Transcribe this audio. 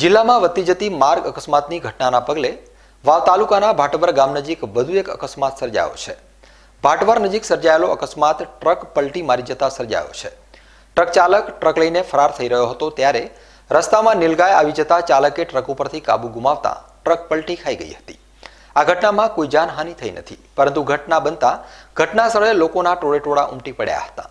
જિલ્લામાં વધતી જતી માર્ગ અકસ્માતની ઘટનાના પગલે વાવ તાલુકાના ભાટવર ગામ નજીક વધુ એક અકસ્માત સર્જાયો છે ભાટવર નજીક સર્જાયેલો અકસ્માત ટ્રક પલટી મારી જતા સર્જાયો છે ટ્રક ચાલક ટ્રક લઈને ફરાર થઈ રહ્યો હતો ત્યારે રસ્તામાં નીલગાય આવી જતા ચાલકે ટ્રક ઉપરથી કાબુ ગુમાવતા ટ્રક પલટી ખાઈ ગઈ હતી આ ઘટનામાં કોઈ જાનહાનિ થઈ નથી પરંતુ ઘટના બનતા ઘટના સ્થળે લોકોના ટોળેટોળા ઉમટી પડ્યા હતા